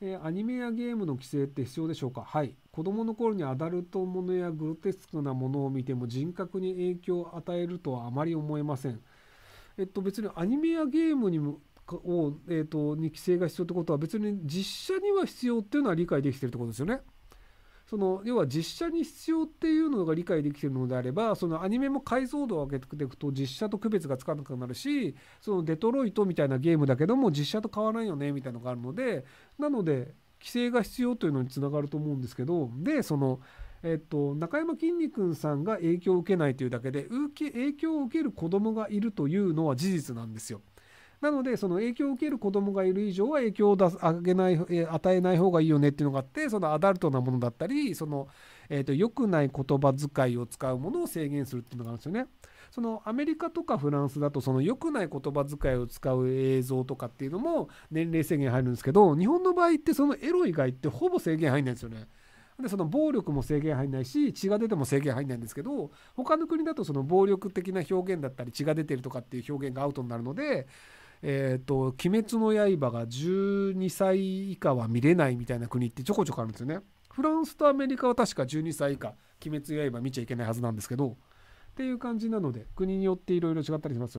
えー、アニメやゲームの規制って必要でしょうかはい。子供の頃にアダルトものやグロテスクなものを見ても人格に影響を与えるとはあまり思えません。えっと別にアニメやゲームにもを、えっと、に規制が必要ってことは別に実写には必要っていうのは理解できてるってことですよね。その要は実写に必要っていうのが理解できてるのであればそのアニメも解像度を上げていくと実写と区別がつかなくなるしそのデトロイトみたいなゲームだけども実写と変わらないよねみたいなのがあるのでなので規制が必要というのにつながると思うんですけどでそのえっと、中山きんに君さんが影響を受けないというだけで受け影響を受ける子供がいるというのは事実なんですよ。なのでその影響を受ける子供がいる以上は影響を出すあげない与えない方がいいよねっていうのがあってそのアダルトなものだったりその、えー、と良くない言葉遣いを使うものを制限するっていうのがあるんですよね。そのアメリカとかフランスだとその良くない言葉遣いを使う映像とかっていうのも年齢制限入るんですけど日本の場合ってそのエロ以外ってほぼ制限入んないんですよね。でその暴力も制限入んないし血が出ても制限入んないんですけど他の国だとその暴力的な表現だったり血が出てるとかっていう表現がアウトになるのでえっ、ー、と、鬼滅の刃が12歳以下は見れないみたいな国ってちょこちょこあるんですよね。フランスとアメリカは確か12歳以下、鬼滅の刃見ちゃいけないはずなんですけど、っていう感じなので、国によっていろいろ違ったりします。